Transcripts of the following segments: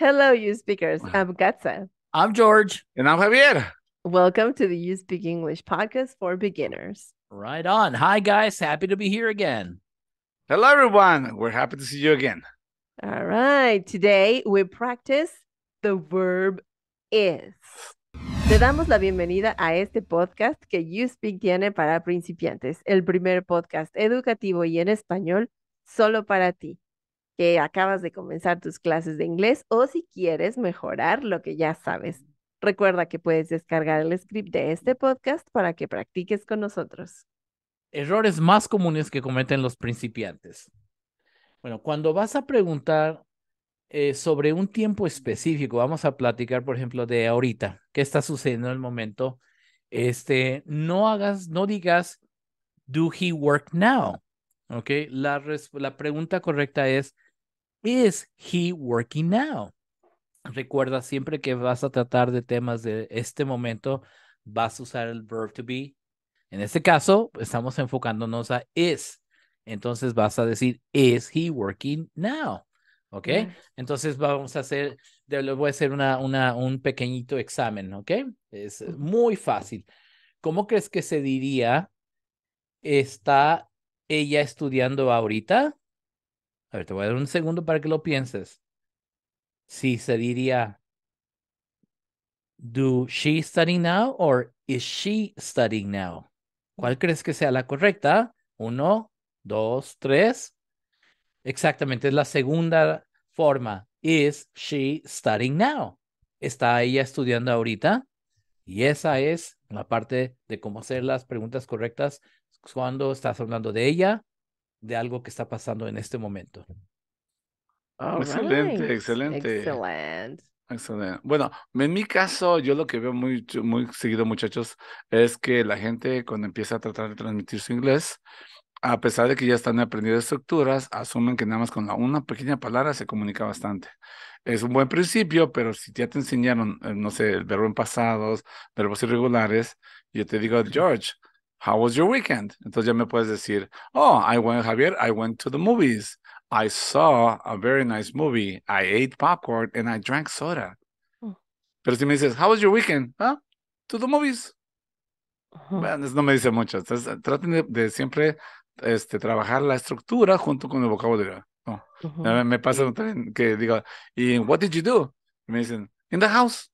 Hello, you speakers. I'm Gatsa. I'm George. And I'm Javier. Welcome to the You Speak English podcast for beginners. Right on. Hi, guys. Happy to be here again. Hello, everyone. We're happy to see you again. All right. Today we practice the verb is. Te damos la bienvenida a este podcast que Speak tiene para principiantes, el primer podcast educativo y en español solo para ti. que acabas de comenzar tus clases de inglés o si quieres mejorar lo que ya sabes. Recuerda que puedes descargar el script de este podcast para que practiques con nosotros. Errores más comunes que cometen los principiantes. Bueno, cuando vas a preguntar eh, sobre un tiempo específico, vamos a platicar, por ejemplo, de ahorita, qué está sucediendo en el momento. Este, no hagas, no digas, do he work now? Ok, la pregunta correcta es, is he working now? Recuerda siempre que vas a tratar de temas de este momento, vas a usar el verb to be. En este caso, estamos enfocándonos a is. Entonces vas a decir, is he working now? ¿Ok? Entonces vamos a hacer, le voy a hacer una, una, un pequeñito examen, ¿ok? Es muy fácil. ¿Cómo crees que se diría, está ella estudiando ahorita? A ver, te voy a dar un segundo para que lo pienses. Si se diría, ¿do she study now or is she studying now? ¿Cuál crees que sea la correcta? Uno, dos, tres. Exactamente, es la segunda forma. Is she studying now? ¿Está ella estudiando ahorita? Y esa es la parte de cómo hacer las preguntas correctas cuando estás hablando de ella de algo que está pasando en este momento. excelente, excelente. Excelente. Bueno, en mi caso, yo lo que veo muy, muy seguido, muchachos, es que la gente cuando empieza a tratar de transmitir su inglés, a pesar de que ya están aprendiendo estructuras, asumen que nada más con una pequeña palabra se comunica bastante. Es un buen principio, pero si ya te enseñaron, eh, no sé, el verbo en pasados, verbos irregulares, yo te digo, George, How was your weekend? Entonces ya me puedes decir, oh, I went, Javier, I went to the movies. I saw a very nice movie. I ate popcorn and I drank soda. Mm. Pero si me dices, how was your weekend? Huh? Ah, to the movies. Bueno, no me dice mucho. Entonces, traten de, siempre este, trabajar la estructura junto con el vocabulario. me, pasa también que digo, ¿y what did you do? me dicen, in the house.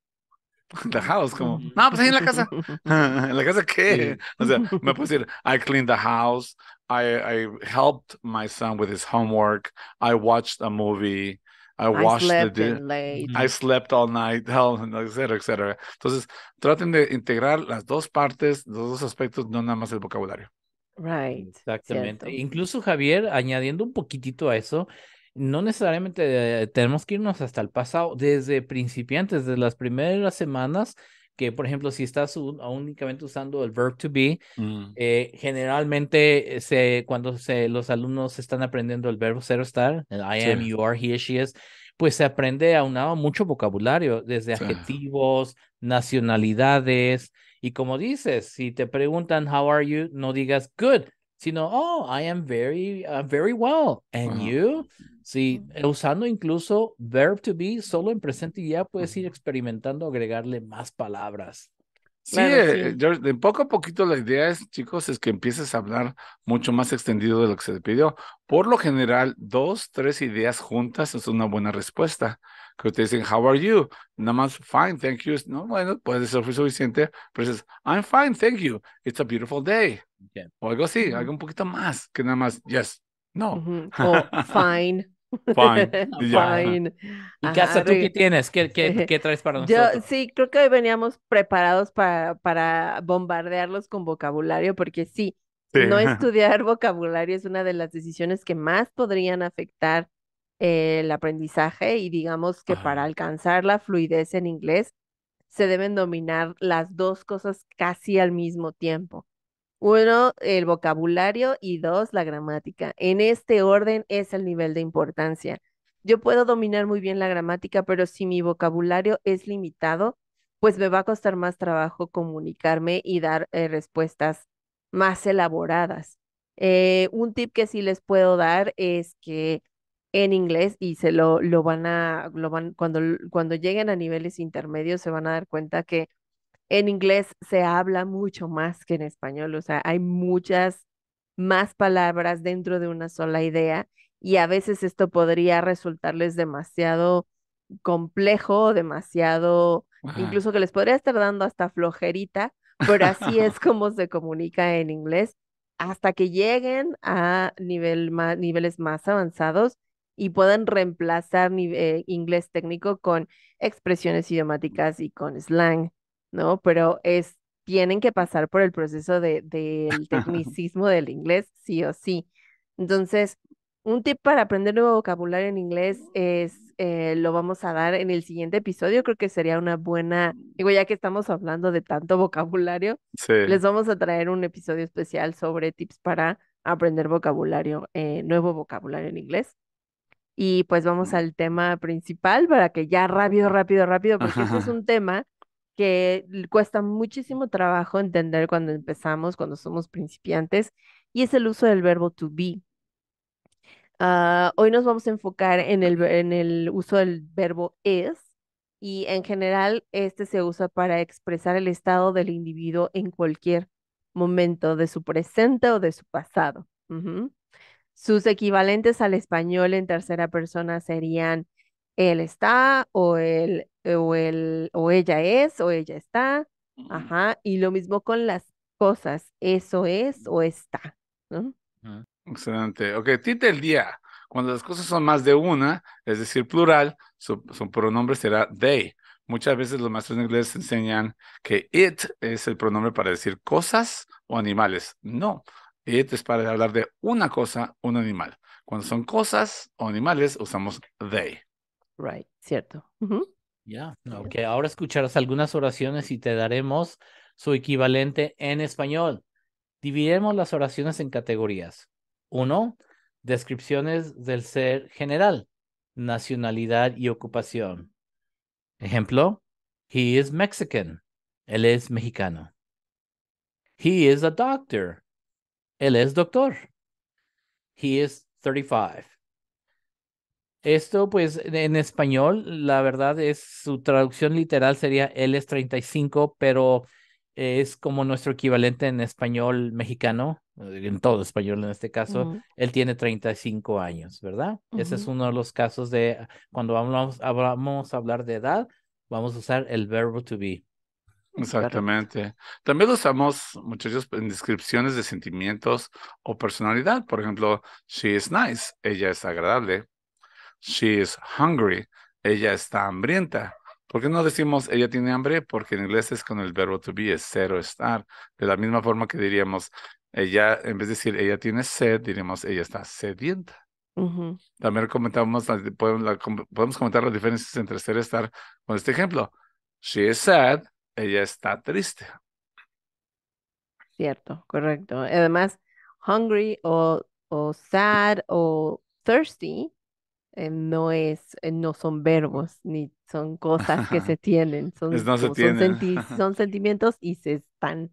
The house, como, no, pues ahí en la casa. ¿En la casa qué? O sea, me puedo decir, I cleaned the house, I, I helped my son with his homework, I watched a movie, I washed slept the I slept all night, etc., etc. Entonces, traten de integrar las dos partes, los dos aspectos, no nada más el vocabulario. Right. Exactamente. Incluso Javier, añadiendo un poquitito a eso, no necesariamente eh, tenemos que irnos hasta el pasado, desde principiantes, desde las primeras semanas, que por ejemplo, si estás únicamente usando el verb to be, mm. eh, generalmente eh, se, cuando se, los alumnos están aprendiendo el verbo ser estar, el I am, you are, he, she is, pues se aprende a aunado mucho vocabulario, desde adjetivos, nacionalidades, y como dices, si te preguntan, how are you, no digas good, sino, oh, I am very, uh, very well. And you? Sí, usando incluso verb to be solo en presente y ya puedes ir experimentando agregarle más palabras. Sí, eh, de poco a poquito la idea es, chicos, es que empieces a hablar mucho más extendido de lo que se te pidió. Por lo general, dos, tres ideas juntas es una buena respuesta. Que ustedes dicen, how are you? Nada más, fine, thank you. No, bueno, puede ser suficiente, pero es I'm fine, thank you. It's a beautiful day. O algo así, algo un poquito más que nada más, yes, no. O oh, fine. Fine. Fine. ¿Y qué haces tú qué tienes? ¿Qué, traes para nosotros? sí, creo que hoy veníamos preparados para, para bombardearlos con vocabulario, porque sí, no estudiar vocabulario es una de las decisiones que más podrían afectar el aprendizaje y digamos que para alcanzar la fluidez en inglés se deben dominar las dos cosas casi al mismo tiempo. Uno, el vocabulario y dos, la gramática. En este orden es el nivel de importancia. Yo puedo dominar muy bien la gramática, pero si mi vocabulario es limitado, pues me va a costar más trabajo comunicarme y dar eh, respuestas más elaboradas. Eh, un tip que sí les puedo dar es que en inglés y se lo, lo van a, lo van, cuando, cuando lleguen a niveles intermedios se van a dar cuenta que en inglés se habla mucho más que en español, o sea, hay muchas más palabras dentro de una sola idea y a veces esto podría resultarles demasiado complejo, demasiado, incluso que les podría estar dando hasta flojerita, pero así es como se comunica en inglés hasta que lleguen a nivel más, niveles más avanzados y puedan reemplazar eh, inglés técnico con expresiones idiomáticas y con slang. ¿no? Pero es, tienen que pasar por el proceso del de, del tecnicismo del inglés, sí o sí. Entonces, un tip para aprender nuevo vocabulario en inglés es, eh, lo vamos a dar en el siguiente episodio, creo que sería una buena, digo, ya que estamos hablando de tanto vocabulario, les vamos a traer un episodio especial sobre tips para aprender vocabulario, eh, nuevo vocabulario en inglés. Y pues vamos mm. al tema principal para que ya rápido, rápido, rápido, porque eso es un tema que cuesta muchísimo trabajo entender cuando empezamos, cuando somos principiantes, y es el uso del verbo to be. Ah, hoy nos vamos a enfocar en el, en el uso del verbo es y en general este se usa para expresar el estado del individuo en cualquier momento de su presente o de su pasado. Sus equivalentes al español en tercera persona serían él está o él o, el, o ella es, o ella está, ajá, y lo mismo con las cosas, eso es mm. o está, Excelente. Ok, tip del día. Cuando las cosas son más de una, es decir, plural, su, pronombre será they. Muchas veces los maestros de inglés enseñan que it es el pronombre para decir cosas o animales. No, it es para hablar de una cosa, un animal. Cuando son cosas o animales, usamos they. Right, cierto. Ya, ok. Ahora escucharás algunas oraciones y te daremos su equivalente en español. Dividiremos las oraciones en categorías. Uno, descripciones del ser general, nacionalidad y ocupación. Ejemplo, he is Mexican. Él es mexicano. He is a doctor. Él es doctor. He is 35. Esto, pues, en español, la verdad es su traducción literal sería él es 35, pero es como nuestro equivalente en español mexicano, en todo español en este caso, él tiene 35 años, ¿verdad? Ese es uno de los casos de cuando vamos, a hablar de edad, vamos a usar el verbo to be. Exactamente. También También usamos, muchachos, en descripciones de sentimientos o personalidad. Por ejemplo, she is nice, ella es agradable she is hungry. Ella está hambrienta. ¿Por qué no decimos ella tiene hambre? Porque en inglés es con el verbo to be, es ser o estar. De la misma forma que diríamos ella, en vez de decir ella tiene sed, diríamos ella está sedienta. También comentamos, podemos, comentar las diferencias entre ser y estar con este ejemplo. She is sad, ella está triste. Cierto, correcto. Además, hungry o, o sad o thirsty eh, no es, eh, no son verbos, ni son cosas que se tienen, son, son, sentimientos y se están,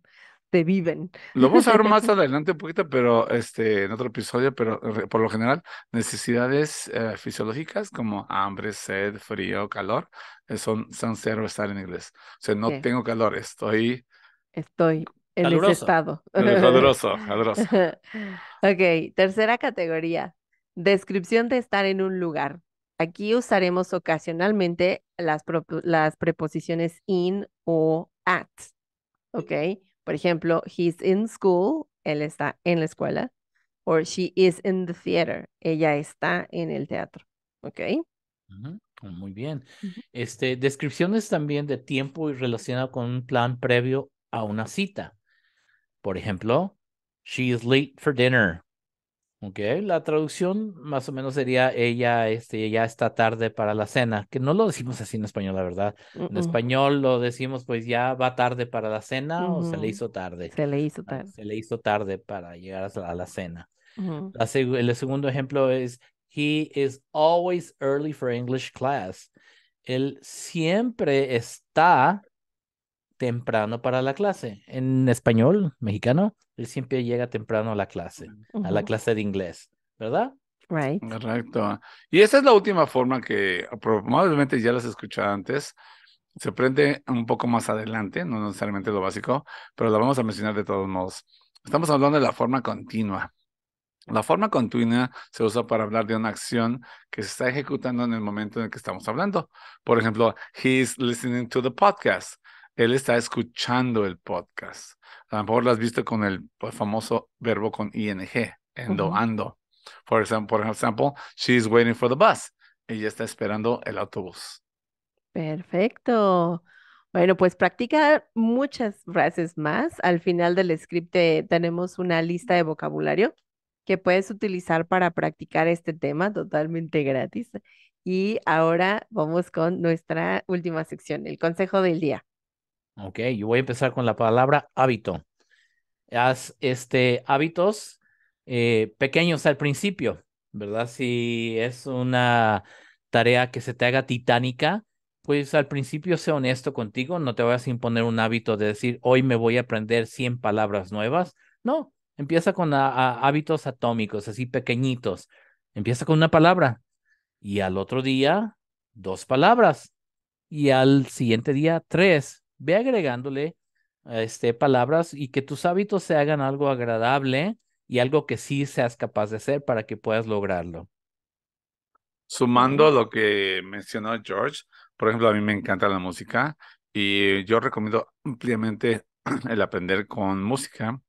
se viven. Lo vamos a ver más adelante un poquito, pero este, en otro episodio, pero por lo general, necesidades eh, fisiológicas como hambre, sed, frío, calor, son, son o estar en inglés. O sea, no tengo calor, estoy... Estoy en ese estado. Caloroso, caloroso. ok, tercera categoría, Descripción de estar en un lugar. Aquí usaremos ocasionalmente las, preposiciones in o at. ¿Ok? Por ejemplo, he's in school, él está en la escuela. Or she is in the theater, ella está en el teatro. ¿Ok? Oh, muy bien. Este, descripciones también de tiempo y relacionado con un plan previo a una cita. Por ejemplo, she is late for dinner. Ok, la traducción más o menos sería ella, este, ya está tarde para la cena, que no lo decimos así en español, la verdad. En español lo decimos pues ya va tarde para la cena o se le hizo tarde. Se le hizo ah, tarde. Se le hizo tarde para llegar a la, cena. el segundo ejemplo es, he is always early for English class. Él siempre está temprano para la clase. En español mexicano, él siempre llega temprano a la clase, a la clase de inglés, ¿verdad? Right. Correcto. Y esa es la última forma que probablemente ya las escuchado antes. Se aprende un poco más adelante, no necesariamente lo básico, pero la vamos a mencionar de todos modos. Estamos hablando de la forma continua. La forma continua se usa para hablar de una acción que se está ejecutando en el momento en el que estamos hablando. Por ejemplo, he's listening to the podcast él está escuchando el podcast. A lo mejor lo has visto con el pues, famoso verbo con ing, endo, ando. Por ejemplo, she she's waiting for the bus. Ella está esperando el autobús. Perfecto. Bueno, pues practica muchas frases más. Al final del script tenemos una lista de vocabulario que puedes utilizar para practicar este tema totalmente gratis. Y ahora vamos con nuestra última sección, el consejo del día. Ok, yo voy a empezar con la palabra hábito. Haz este, hábitos eh, pequeños al principio, ¿verdad? Si es una tarea que se te haga titánica, pues al principio sé honesto contigo, no te vayas a imponer un hábito de decir, hoy me voy a aprender 100 palabras nuevas. No, empieza con hábitos atómicos, así pequeñitos. Empieza con una palabra y al otro día, dos palabras y al siguiente día, tres ve agregándole este, palabras y que tus hábitos se hagan algo agradable y algo que sí seas capaz de hacer para que puedas lograrlo. Sumando lo que mencionó George, por ejemplo, a mí me encanta la música y yo recomiendo ampliamente el aprender con música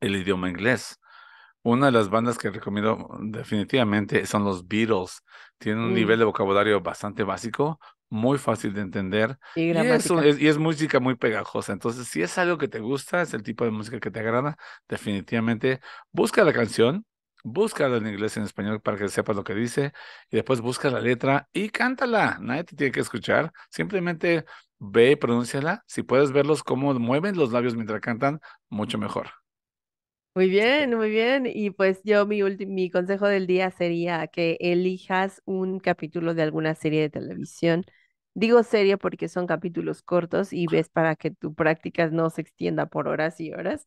el idioma inglés. Una de las bandas que recomiendo definitivamente son los Beatles. Tienen un nivel mm. de vocabulario bastante básico, muy fácil de entender. Y, es, música muy pegajosa. Entonces, si es algo que te gusta, es el tipo de música que te agrada, definitivamente busca la canción, búscala en inglés y en español para que sepas lo que dice, y después busca la letra y cántala. Nadie te tiene que escuchar. Simplemente ve y pronúnciala. Si puedes verlos cómo mueven los labios mientras cantan, mucho mejor. Muy bien, muy bien. Y pues yo mi, mi consejo del día sería que elijas un capítulo de alguna serie de televisión Digo serie porque son capítulos cortos y ves para que tu práctica no se extienda por horas y horas,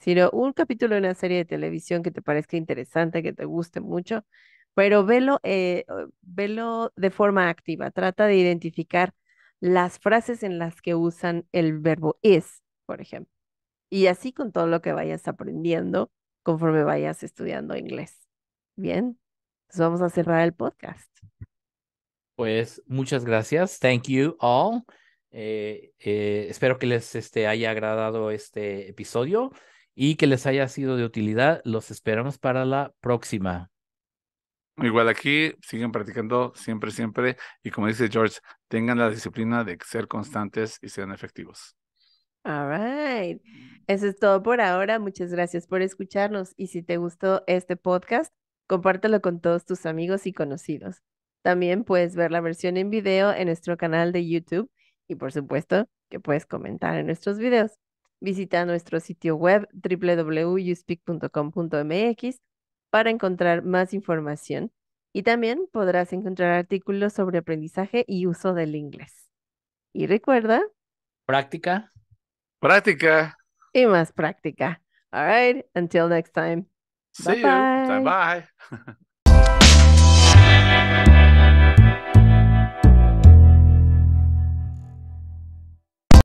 sino un capítulo de una serie de televisión que te parezca interesante, que te guste mucho, pero velo, eh, velo de forma activa. Trata de identificar las frases en las que usan el verbo is, por ejemplo. Y así con todo lo que vayas aprendiendo conforme vayas estudiando inglés. Bien, pues vamos a cerrar el podcast. Pues muchas gracias. Thank you all. Eh, eh, espero que les este, haya agradado este episodio y que les haya sido de utilidad. Los esperamos para la próxima. Igual aquí, siguen practicando siempre, siempre. Y como dice George, tengan la disciplina de ser constantes y sean efectivos. All right. Eso es todo por ahora. Muchas gracias por escucharnos. Y si te gustó este podcast, compártelo con todos tus amigos y conocidos. También puedes ver la versión en video en nuestro canal de YouTube y por supuesto que puedes comentar en nuestros videos. Visita nuestro sitio web www.uspeak.com.mx para encontrar más información y también podrás encontrar artículos sobre aprendizaje y uso del inglés. Y recuerda, práctica, práctica y más práctica. All right, until next time. See you. Bye bye.